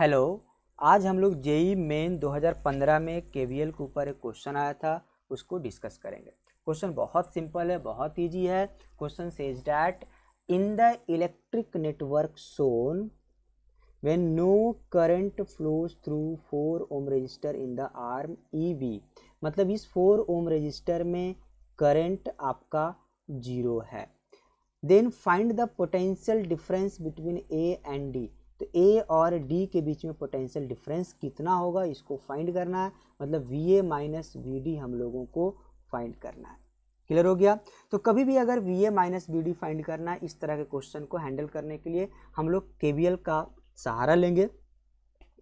hello आज हम लोग जेई मेन 2015 में के वी के ऊपर एक क्वेश्चन आया था उसको डिस्कस करेंगे क्वेश्चन बहुत सिंपल है बहुत ईजी है question says that in the electric network shown when no current flows through four ohm resistor in the arm EB मतलब इस फोर ओम रजिस्टर में करंट आपका जीरो है then find the potential difference between A and D तो A और D के बीच में potential difference कितना होगा इसको फाइंड करना है मतलब V A minus V D हम लोगों को फाइंड करना है क्लियर हो गया तो कभी भी अगर V A minus V D find करना है इस तरह के क्वेश्चन को हैंडल करने के लिए हम लोग के वी एल का सहारा लेंगे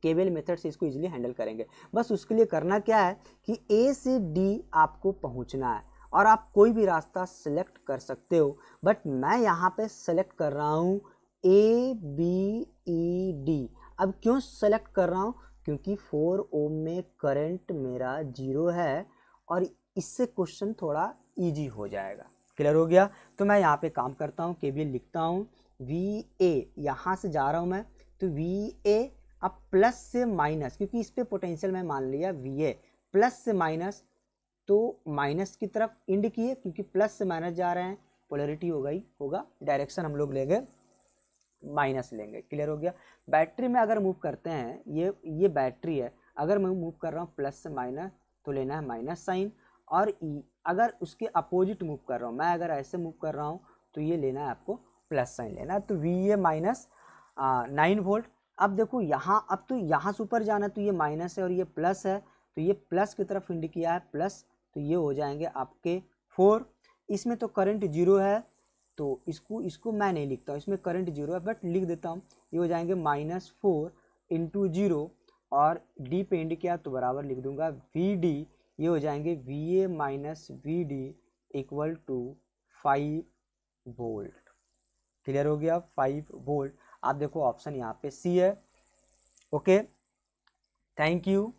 केबल मेथड से इसको इजीली हैंडल करेंगे बस उसके लिए करना क्या है कि ए से डी आपको पहुंचना है और आप कोई भी रास्ता सेलेक्ट कर सकते हो बट मैं यहाँ पे सेलेक्ट कर रहा हूँ ए बी ई डी अब क्यों सेलेक्ट कर रहा हूँ क्योंकि फोर ओम में करंट मेरा जीरो है और इससे क्वेश्चन थोड़ा इजी हो जाएगा क्लियर हो गया तो मैं यहाँ पे काम करता हूँ के बी लिखता हूँ वी ए यहाँ से जा रहा हूँ मैं तो वी ए अब प्लस से माइनस क्योंकि इस पर पोटेंशियल मैं मान लिया वी ए प्लस से माइनस तो माइनस की तरफ इंड किए क्योंकि प्लस से माइनस जा रहे हैं पोलरिटी हो गई होगा डायरेक्शन हम लोग लेंगे माइनस लेंगे क्लियर हो गया बैटरी में अगर मूव करते हैं ये ये बैटरी है अगर मैं मूव कर रहा हूँ प्लस से माइनस तो लेना है माइनस साइन और ई e, अगर उसके अपोजिट मूव कर रहा हूँ मैं अगर ऐसे मूव कर रहा हूँ तो ये लेना है आपको प्लस साइन लेना है तो V A minus nine volt अब देखो यहाँ अब तो यहाँ से ऊपर जाना तो ये माइनस है और ये प्लस है तो ये प्लस की तरफ इंड किया है प्लस तो ये हो जाएंगे आपके फोर इसमें तो करंट जीरो है तो इसको इसको मैं नहीं लिखता इसमें करंट जीरो है बट लिख देता हूँ ये हो जाएंगे माइनस फोर इंटू जीरो और डी पेंड किया तो बराबर लिख दूंगा वी डी ये हो जाएंगे V A minus V D equal to five volt clear हो गया फाइव वोल्ट आप देखो ऑप्शन यहाँ पे सी है ओके थैंक यू